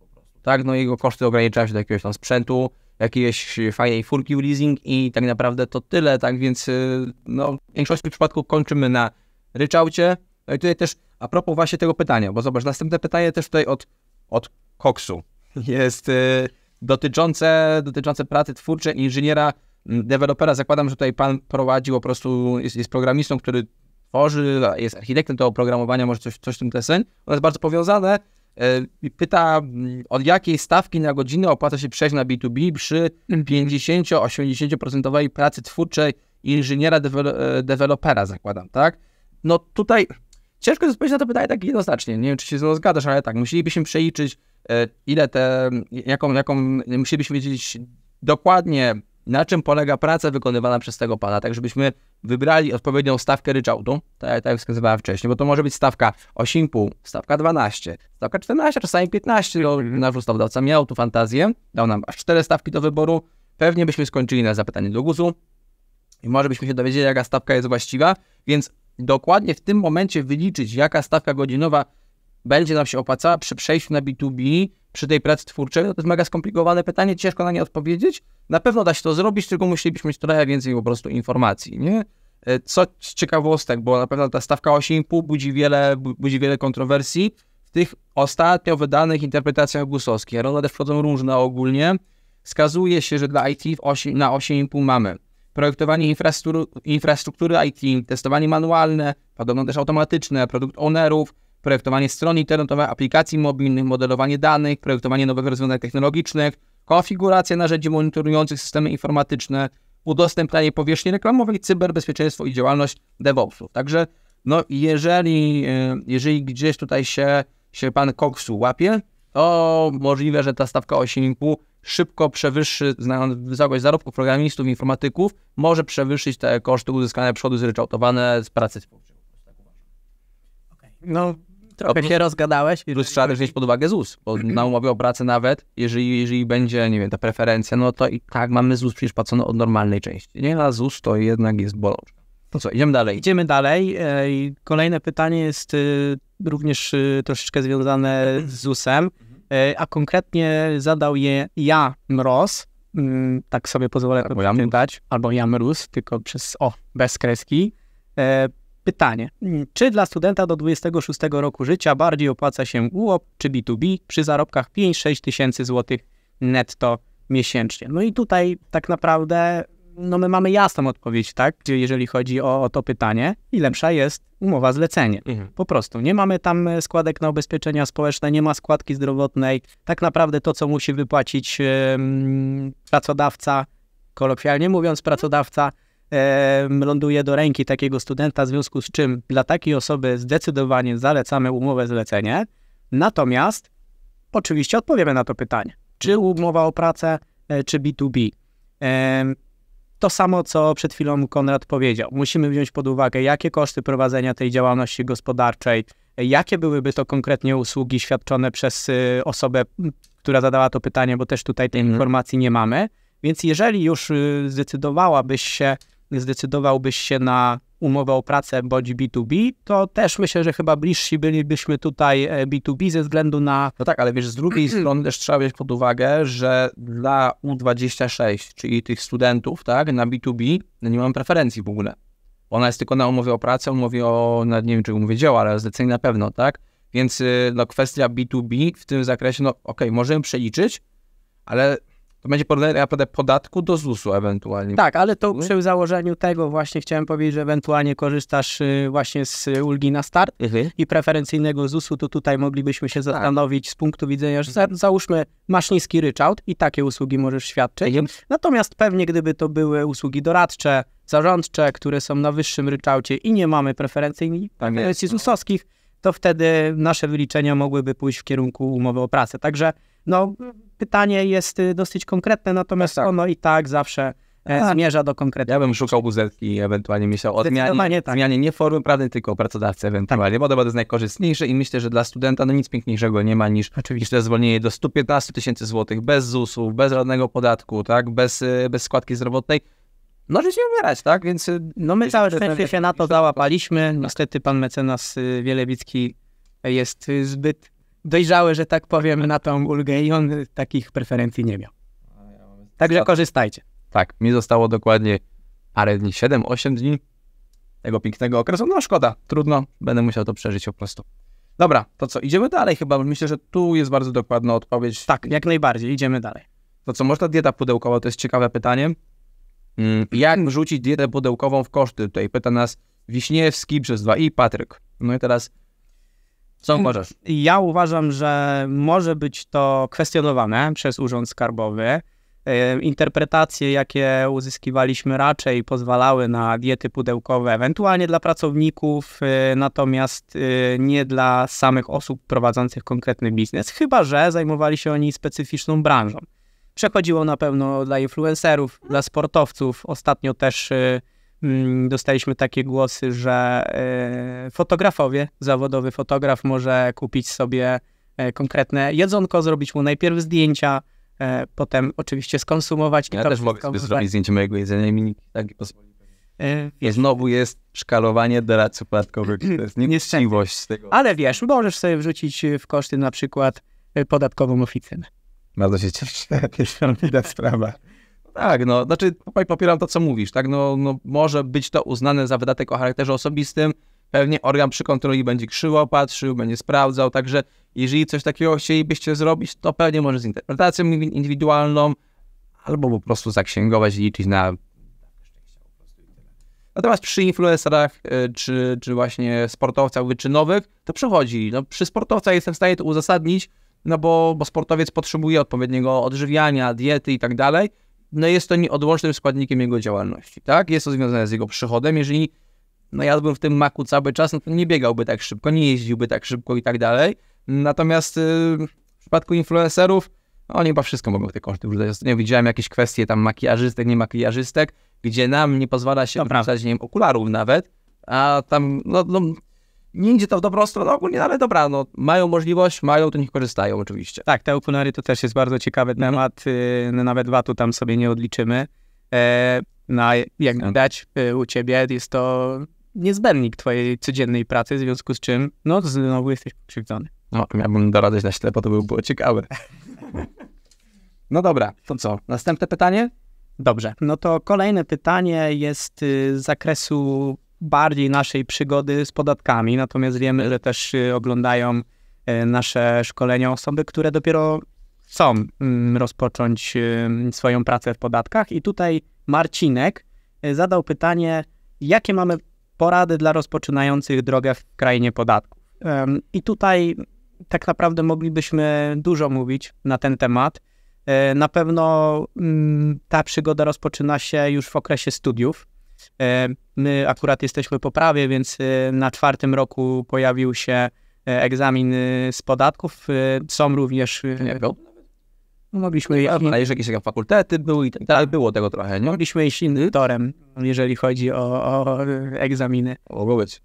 tak? No jego koszty ograniczają się do jakiegoś tam sprzętu, jakiejś fajnej furki w leasing i tak naprawdę to tyle, tak? Więc y, no, w większości przypadków kończymy na ryczałcie. No i tutaj też a propos właśnie tego pytania, bo zobacz, następne pytanie też tutaj od, od Koksu jest y, dotyczące, dotyczące pracy twórczej inżyniera, mm, dewelopera. Zakładam, że tutaj pan prowadzi, po prostu, jest, jest programistą, który tworzy, jest architektem tego oprogramowania, może coś, coś w tym deseń. Ono jest bardzo powiązane, E, pyta, mm, od jakiej stawki na godzinę opłaca się przejść na B2B przy 50-80% mhm. pracy twórczej inżyniera, e, dewelopera, zakładam, tak? No tutaj ciężko jest odpowiedzieć na to pytanie tak jednoznacznie. Nie wiem, czy się z mną zgadzasz, ale tak, musielibyśmy przeliczyć, e, ile te, jaką, jaką, musielibyśmy wiedzieć dokładnie, na czym polega praca wykonywana przez tego pana, tak żebyśmy wybrali odpowiednią stawkę ryczałtu, tak, tak jak wskazywałem wcześniej, bo to może być stawka 8,5, stawka 12, stawka 14, czasami 15, bo mhm. nasz ustawodawca miał tu fantazję, dał nam aż 4 stawki do wyboru, pewnie byśmy skończyli na zapytanie do guzu i może byśmy się dowiedzieli, jaka stawka jest właściwa, więc dokładnie w tym momencie wyliczyć, jaka stawka godzinowa będzie nam się opłacała przy przejściu na B2B, przy tej pracy twórczej? No to jest mega skomplikowane pytanie, ciężko na nie odpowiedzieć. Na pewno da się to zrobić, tylko musielibyśmy mieć trochę więcej po prostu informacji, nie? E, co z ciekawostek, bo na pewno ta stawka 8,5 budzi wiele, budzi wiele kontrowersji. W tych ostatnio wydanych interpretacjach gusowskich, one też wchodzą różne ogólnie, wskazuje się, że dla IT 8, na 8,5 mamy projektowanie infrastruktury, infrastruktury IT, testowanie manualne, podobno też automatyczne, produkt ownerów, projektowanie stron internetowych, aplikacji mobilnych, modelowanie danych, projektowanie nowych rozwiązań technologicznych, konfiguracja narzędzi monitorujących systemy informatyczne, udostępnianie powierzchni reklamowej, cyberbezpieczeństwo i działalność DevOpsów. Także no, jeżeli, e, jeżeli gdzieś tutaj się, się pan koksu łapie, to możliwe, że ta stawka 8,5 szybko przewyższy znając wysokość zarobków programistów i informatyków, może przewyższyć te koszty uzyskane przychody zryczałtowane z pracy społecznej. No, Trochę plus, się rozgadałeś. Plus trzeba też wziąć pod uwagę ZUS, bo na umowie o pracę nawet, jeżeli, jeżeli będzie, nie wiem, ta preferencja, no to i tak mamy ZUS przecież płacony od normalnej części, nie? A ZUS to jednak jest bolączka. No co, idziemy dalej. Idziemy dalej. E, kolejne pytanie jest e, również e, troszeczkę związane z ZUS-em, a konkretnie zadał je ja, Mroz, mm, tak sobie pozwolę albo ja dać, albo ja Mróz, tylko przez o, bez kreski. Pytanie. Hmm, czy dla studenta do 26 roku życia bardziej opłaca się UOP czy B2B przy zarobkach 5-6 tysięcy złotych netto miesięcznie? No i tutaj tak naprawdę no my mamy jasną odpowiedź, tak? Jeżeli chodzi o, o to pytanie i lepsza jest umowa zlecenie. Mhm. Po prostu nie mamy tam e, składek na ubezpieczenia społeczne, nie ma składki zdrowotnej. Tak naprawdę to, co musi wypłacić yy, pracodawca, kolokwialnie mówiąc pracodawca, e, ląduje do ręki takiego studenta, w związku z czym dla takiej osoby zdecydowanie zalecamy umowę zlecenie. Natomiast oczywiście odpowiemy na to pytanie, czy umowa o pracę, e, czy B2B. E, to samo, co przed chwilą Konrad powiedział. Musimy wziąć pod uwagę, jakie koszty prowadzenia tej działalności gospodarczej, jakie byłyby to konkretnie usługi świadczone przez y, osobę, która zadała to pytanie, bo też tutaj tej mhm. informacji nie mamy. Więc jeżeli już y, zdecydowałabyś się zdecydowałbyś się na umowę o pracę bądź B2B, to też myślę, że chyba bliżsi bylibyśmy tutaj B2B e, ze względu na... No tak, ale wiesz, z drugiej strony też trzeba wziąć pod uwagę, że dla U26, czyli tych studentów, tak, na B2B no nie mam preferencji w ogóle. Ona jest tylko na umowie o pracę, umowie o, no nie wiem czy umowie działa, ale zlecenie na pewno, tak? Więc y, no, kwestia B2B w tym zakresie, no okej, okay, możemy przeliczyć, ale to będzie podle, podatku do ZUS-u ewentualnie. Tak, ale to mhm. przy założeniu tego właśnie chciałem powiedzieć, że ewentualnie korzystasz y, właśnie z ulgi na start mhm. i preferencyjnego ZUS-u, to tutaj moglibyśmy się tak. zastanowić z punktu widzenia, że mhm. załóżmy masz niski ryczałt i takie usługi możesz świadczyć. Mhm. Natomiast pewnie gdyby to były usługi doradcze, zarządcze, które są na wyższym ryczałcie i nie mamy preferencyjnych tak preferencji no. ZUS-owskich, to wtedy nasze wyliczenia mogłyby pójść w kierunku umowy o pracę. Także no, pytanie jest y, dosyć konkretne, natomiast tak, tak, ono i tak zawsze e, tak. zmierza do konkretnego. Ja bym szukał i ewentualnie myślał o zmianie, tak. zmianie nie formy prawnej, tylko pracodawcy ewentualnie, bo tak. to jest najkorzystniejsze i myślę, że dla studenta no nic piękniejszego nie ma niż oczywiście zwolnienie do 115 tysięcy złotych bez ZUS-u, bez żadnego podatku, tak, bez, y, bez składki zdrowotnej. No, że się umierać, tak? Więc. Y, no, my cały szczęście się na to załapaliśmy. Niestety, pan mecenas Wielewicki jest zbyt dojrzały, że tak powiem, na tą ulgę i on takich preferencji nie miał. Także korzystajcie. Tak, mi zostało dokładnie parę dni, 7-8 dni tego pięknego okresu. No szkoda, trudno, będę musiał to przeżyć po prostu. Dobra, to co, idziemy dalej chyba. Myślę, że tu jest bardzo dokładna odpowiedź. Tak, jak najbardziej, idziemy dalej. To co, może ta dieta pudełkowa, to jest ciekawe pytanie. Mm, jak wrzucić dietę pudełkową w koszty? Tutaj pyta nas Wiśniewski przez 2 i Patryk. No i teraz co mm. uważasz? Ja uważam, że może być to kwestionowane przez Urząd Skarbowy. E, interpretacje, jakie uzyskiwaliśmy, raczej pozwalały na diety pudełkowe, ewentualnie dla pracowników, e, natomiast e, nie dla samych osób prowadzących konkretny biznes, chyba że zajmowali się oni specyficzną branżą. Przechodziło na pewno dla influencerów, dla sportowców. Ostatnio też Mm, dostaliśmy takie głosy, że e, fotografowie, zawodowy fotograf może kupić sobie e, konkretne jedzonko, zrobić mu najpierw zdjęcia, e, potem oczywiście skonsumować. Ja też mogę sobie zrobić zdjęcie mojego jedzenia i tak pozwoli. Znowu jest szkalowanie doradców podatkowych. To jest z tego. Ale wiesz, możesz sobie wrzucić w koszty na przykład podatkową oficynę. Bardzo się cieszę. Widać sprawa. Tak, no, znaczy popieram to, co mówisz, tak, no, no może być to uznane za wydatek o charakterze osobistym, pewnie organ przy kontroli będzie krzywo patrzył, będzie sprawdzał, także jeżeli coś takiego chcielibyście zrobić, to pewnie może z interpretacją indywidualną, albo po prostu zaksięgować i liczyć na Natomiast przy influencerach, y, czy, czy właśnie sportowcach wyczynowych, to przychodzi, No, przy sportowcach jestem w stanie to uzasadnić, no bo, bo sportowiec potrzebuje odpowiedniego odżywiania, diety i tak dalej, no jest to nieodłącznym składnikiem jego działalności, tak? Jest to związane z jego przychodem. Jeżeli no jadłbym w tym maku cały czas, no to nie biegałby tak szybko, nie jeździłby tak szybko i tak dalej. Natomiast y, w przypadku influencerów, no oni chyba wszystko mogą te koszty użyć. Ostatnio widziałem jakieś kwestie tam makijażystek, nie makijażystek, gdzie nam nie pozwala się Dobra. wypuszczać, nie wiem, okularów nawet, a tam no, no, nie idzie to w dobrą stronę ogólnie, ale dobra, no, mają możliwość, mają, to niech korzystają oczywiście. Tak, te okulary to też jest bardzo ciekawy mhm. temat, mm. nawet VAT-u tam sobie nie odliczymy. E, no, jak tak. widać y, u ciebie jest to niezbędnik twojej codziennej pracy, w związku z czym, no, znowu jesteś pokrzywdzony. No, miałbym doradzać na ślepo, to by było ciekawe. No dobra, to co? Następne pytanie? Dobrze, no to kolejne pytanie jest y, z zakresu bardziej naszej przygody z podatkami, natomiast wiemy, że też y, oglądają y, nasze szkolenia osoby, które dopiero chcą mm, rozpocząć y, swoją pracę w podatkach. I tutaj Marcinek zadał pytanie, jakie mamy porady dla rozpoczynających drogę w krainie podatków. I tutaj tak naprawdę moglibyśmy dużo mówić na ten temat. E, na pewno mm, ta przygoda rozpoczyna się już w okresie studiów, E, my akurat jesteśmy po prawie, więc e, na czwartym roku pojawił się e, egzamin z podatków. Są również. Nie, no, mogliśmy iść. Ale jeżeli jakieś fakultety były i tak dalej, było tego trochę, nie? Mogliśmy iść innym torem, jeżeli chodzi o, o egzaminy. Mogło być.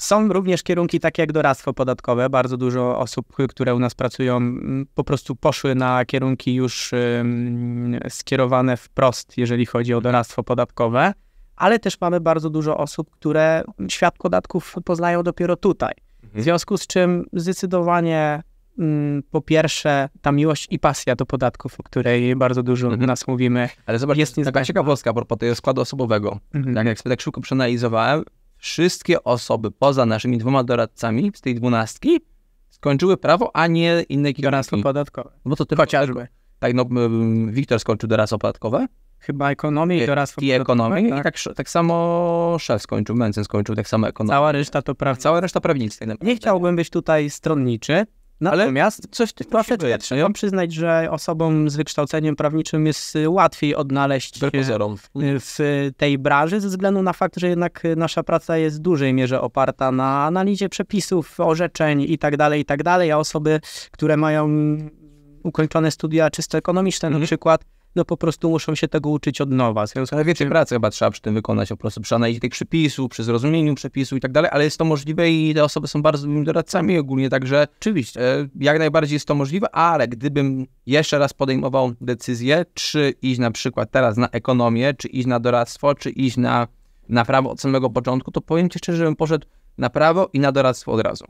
Są również kierunki takie jak doradztwo podatkowe. Bardzo dużo osób, które u nas pracują, po prostu poszły na kierunki już skierowane wprost, jeżeli chodzi o doradztwo podatkowe ale też mamy bardzo dużo osób, które świat podatków poznają dopiero tutaj. Mhm. W związku z czym zdecydowanie mm, po pierwsze ta miłość i pasja do podatków, o której bardzo dużo mhm. nas mówimy. Ale zobacz, jest niezbędna. taka ciekawostka a propos tego składu osobowego. Mhm. Tak jak sobie tak szybko przeanalizowałem, wszystkie osoby poza naszymi dwoma doradcami z tej dwunastki skończyły prawo, a nie inne kierunki. podatkowe. No to ty chociażby. Tak, no Wiktor skończył doradztwo podatkowe, chyba ekonomii i doradztwo. I Tak? I tak, tak samo szef skończył, Mencen skończył, tak samo ekonomii. Cała reszta to prawda. Cała reszta prawnictwa. Nie chciałbym być tutaj stronniczy, Natomiast Ale coś ty troszeczkę trzeba przyznać, że osobom z wykształceniem prawniczym jest łatwiej odnaleźć się w tej branży ze względu na fakt, że jednak nasza praca jest w dużej mierze oparta na analizie przepisów, orzeczeń itd., tak itd., tak a osoby, które mają ukończone studia czysto ekonomiczne mhm. na przykład, no po prostu muszą się tego uczyć od nowa. W ale więcej pracy chyba trzeba przy tym wykonać, po prostu przy analizie tych przepisów, przy zrozumieniu przepisu i tak dalej, ale jest to możliwe i te osoby są bardzo dobrymi doradcami ogólnie, także oczywiście e, jak najbardziej jest to możliwe, ale gdybym jeszcze raz podejmował decyzję, czy iść na przykład teraz na ekonomię, czy iść na doradztwo, czy iść na, na prawo od samego początku, to powiem Ci szczerze, żebym poszedł na prawo i na doradztwo od razu.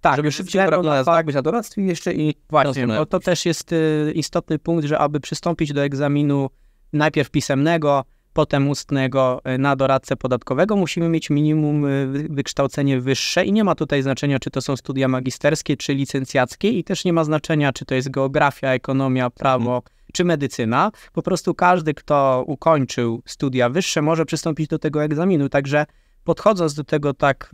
Tak, żeby szybciej tak, być na doradztwie jeszcze i właśnie, no to też jest y, istotny punkt, że aby przystąpić do egzaminu najpierw pisemnego, potem ustnego y, na doradcę podatkowego, musimy mieć minimum y, wykształcenie wyższe i nie ma tutaj znaczenia, czy to są studia magisterskie, czy licencjackie i też nie ma znaczenia, czy to jest geografia, ekonomia, prawo, mhm. czy medycyna. Po prostu każdy, kto ukończył studia wyższe, może przystąpić do tego egzaminu, także podchodząc do tego tak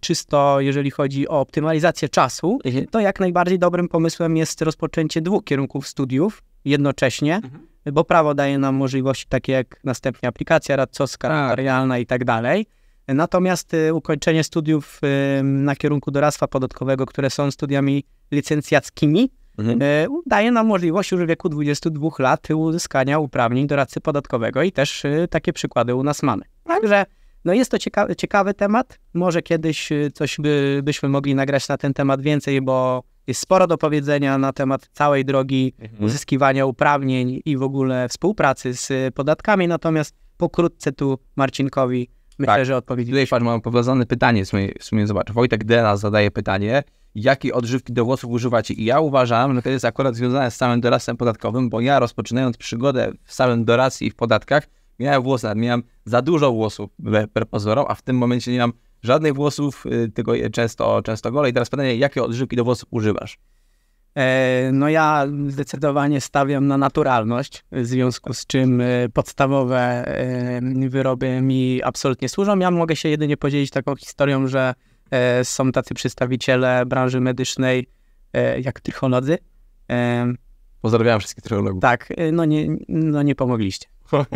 czysto, jeżeli chodzi o optymalizację czasu, mhm. to jak najbardziej dobrym pomysłem jest rozpoczęcie dwóch kierunków studiów jednocześnie, mhm. bo prawo daje nam możliwości takie jak następnie aplikacja radcowska, tak. realna i tak dalej. Natomiast y, ukończenie studiów na kierunku doradztwa podatkowego, które są studiami licencjackimi, mhm. Y, daje nam możliwość już w wieku 22 lat uzyskania uprawnień doradcy podatkowego i też y, takie przykłady u nas mamy. Także no jest to ciekawy, ciekawy temat. Może kiedyś y, coś by, byśmy mogli nagrać na ten temat więcej, bo jest sporo do powiedzenia na temat całej drogi mhm. uzyskiwania uprawnień i w ogóle współpracy z y, podatkami. Natomiast pokrótce tu Marcinkowi tak. myślę, tak. że odpowiedzi. Tutaj patrz, mam powiązane pytanie, w sumie, w sumie zobacz, Wojtek Dela zadaje pytanie, jakie odżywki do włosów używacie? I ja uważam, że to jest akurat związane z samym doradztwem podatkowym, bo ja rozpoczynając przygodę w samym doradztwie i w podatkach, Miałem włosy, ale miałem za dużo włosów per pozorom, a w tym momencie nie mam żadnych włosów, y, tylko często, często gole. I teraz pytanie, jakie odżywki do włosów używasz? E, no ja zdecydowanie stawiam na naturalność, w związku z czym y, podstawowe y, wyroby mi absolutnie służą. Ja mogę się jedynie podzielić taką historią, że e, są tacy przedstawiciele branży medycznej e, jak trycholodzy. Pozdrawiam wszystkich trychologów. Tak, no nie, no nie pomogliście.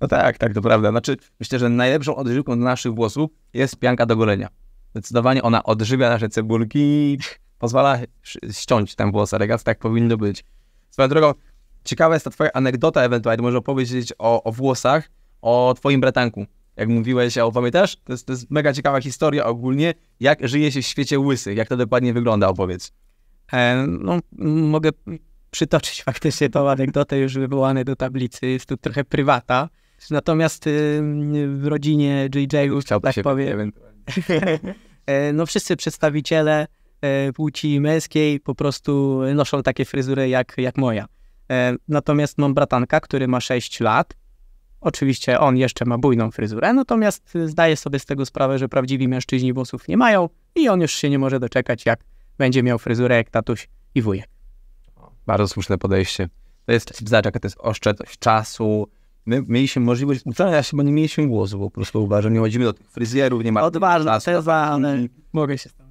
No tak, tak, to prawda. Znaczy, myślę, że najlepszą odżywką dla naszych włosów jest pianka do golenia. Zdecydowanie ona odżywia nasze cebulki i pozwala ściąć ten włos elegancko, tak powinno być. Swoją drogą, ciekawa jest ta twoja anegdota ewentualnie, może opowiedzieć o, o włosach, o twoim bratanku. Jak mówiłeś, a pamiętasz? To jest, to jest mega ciekawa historia ogólnie, jak żyje się w świecie łysych, jak to dokładnie wygląda, opowiedz. E, no, mogę przytoczyć faktycznie tą anegdotę już wywołane do tablicy, jest tu trochę prywata. Natomiast y, w rodzinie JJ-ów, tak powiem, e, no wszyscy przedstawiciele e, płci męskiej po prostu noszą takie fryzury jak, jak moja. E, natomiast mam bratanka, który ma 6 lat. Oczywiście on jeszcze ma bujną fryzurę, natomiast zdaje sobie z tego sprawę, że prawdziwi mężczyźni włosów nie mają i on już się nie może doczekać, jak będzie miał fryzurę jak tatuś i wujek. Bardzo słuszne podejście. To jest zobacz, jaka to jest oszczędność czasu, My mieliśmy możliwość ja się, bo nie mieliśmy głosu po prostu, uważam, nie chodzimy do tych fryzjerów, nie ma... Odważna, odważne. mogę się z tym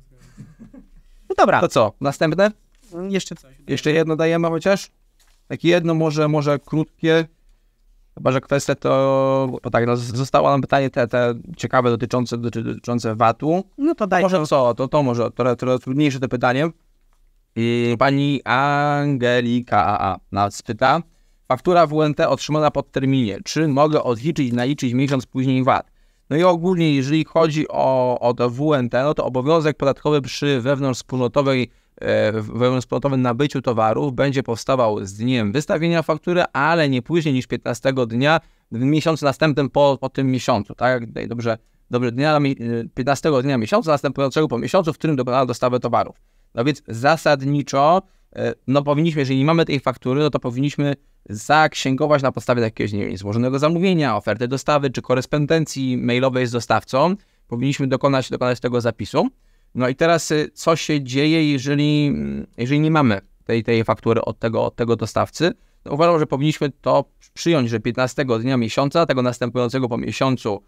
No dobra. To co, następne? Jeszcze coś. Jeszcze jedno dajemy chociaż? Takie jedno może, może krótkie, Chyba, że kwestia to, bo tak, no, zostało nam pytanie te, te ciekawe dotyczące, dotyczące VAT-u. No to daj. Może co, to, to może to, trochę trudniejsze to pytanie. I pani Angelika AA nas pyta, faktura WNT otrzymana pod terminie, czy mogę odliczyć, naliczyć miesiąc później VAT. No i ogólnie, jeżeli chodzi o, o to WNT, no to obowiązek podatkowy przy wewnątrzwspólnotowej e, wewnątrzwspólnotowym nabyciu towarów będzie powstawał z dniem wystawienia faktury, ale nie później niż 15 dnia w miesiącu następnym po, po tym miesiącu, tak? Dobrze, dobrze dnia, 15 e, dnia miesiąca następującego po miesiącu, w którym dokonano dostawę towarów. No więc zasadniczo E, no powinniśmy, jeżeli nie mamy tej faktury, no to powinniśmy zaksięgować na podstawie jakiegoś, nie wiem, złożonego zamówienia, oferty dostawy, czy korespondencji mailowej z dostawcą. Powinniśmy dokonać, dokonać tego zapisu. No i teraz y, co się dzieje, jeżeli, mm, jeżeli nie mamy tej, tej faktury od tego, od tego dostawcy? No uważam, że powinniśmy to przyjąć, że 15 dnia miesiąca, tego następującego po miesiącu,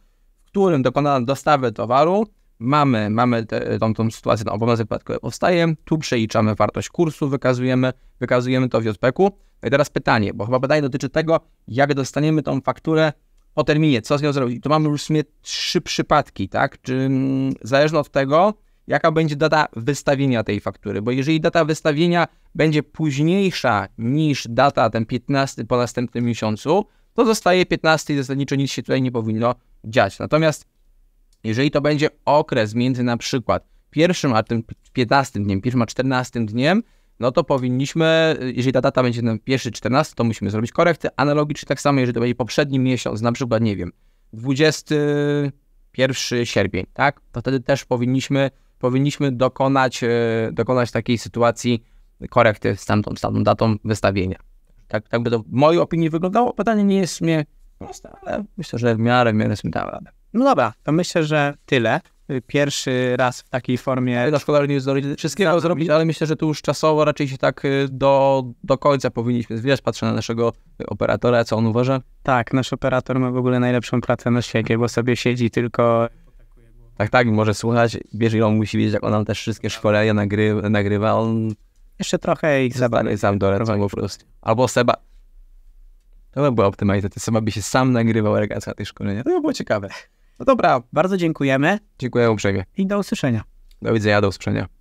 w którym dokonano dostawy towaru, mamy, mamy te, tą, tą sytuację, ten obowiązek podatkowy powstaje, tu przeliczamy wartość kursu, wykazujemy, wykazujemy to w jpek u No i teraz pytanie, bo chyba pytanie dotyczy tego, jak dostaniemy tą fakturę po terminie, co z nią zrobić. To mamy już w sumie trzy przypadki, tak? Czy m, mm, zależne od tego, jaka będzie data wystawienia tej faktury, bo jeżeli data wystawienia będzie późniejsza niż data ten 15 po następnym miesiącu, to zostaje 15 i zasadniczo nic się tutaj nie powinno dziać. Natomiast jeżeli to będzie okres między na przykład pierwszym a tym 15 dniem, pierwszym a 14 dniem, no to powinniśmy, jeżeli ta data będzie na pierwszy 14, to musimy zrobić korektę. Analogicznie tak samo, jeżeli to będzie poprzedni miesiąc, na przykład, nie wiem, 21 sierpień, tak? To wtedy też powinniśmy, powinniśmy dokonać, e, dokonać takiej sytuacji korekty z tamtą, z tamtą datą wystawienia. Tak, tak by to w mojej opinii wyglądało. Pytanie nie jest mnie proste, ale myślę, że w miarę, w miarę sobie dałem radę. No dobra, to myślę, że tyle. Pierwszy raz w takiej formie. Na szkoda, że nie zdążyli wszystkiego zrobić, ale myślę, że tu już czasowo raczej się tak y, do, do końca powinniśmy zwijać. Patrzę na naszego operatora, co on uważa. Tak, nasz operator ma w ogóle najlepszą pracę na świecie, bo sobie siedzi tylko tak, tak, może słuchać. Wiesz, ile on musi wiedzieć, jak on nam też wszystkie szkolenia nagry, nagrywa. On... Jeszcze trochę i zabawny sam dolecał po prostu. Albo Seba. To by była optymalizacja. Seba by się sam nagrywał elegancko na szkolenia? To by było ciekawe. No dobra, bardzo dziękujemy. Dziękuję uprzejmie. I do usłyszenia. Do widzenia, do usłyszenia.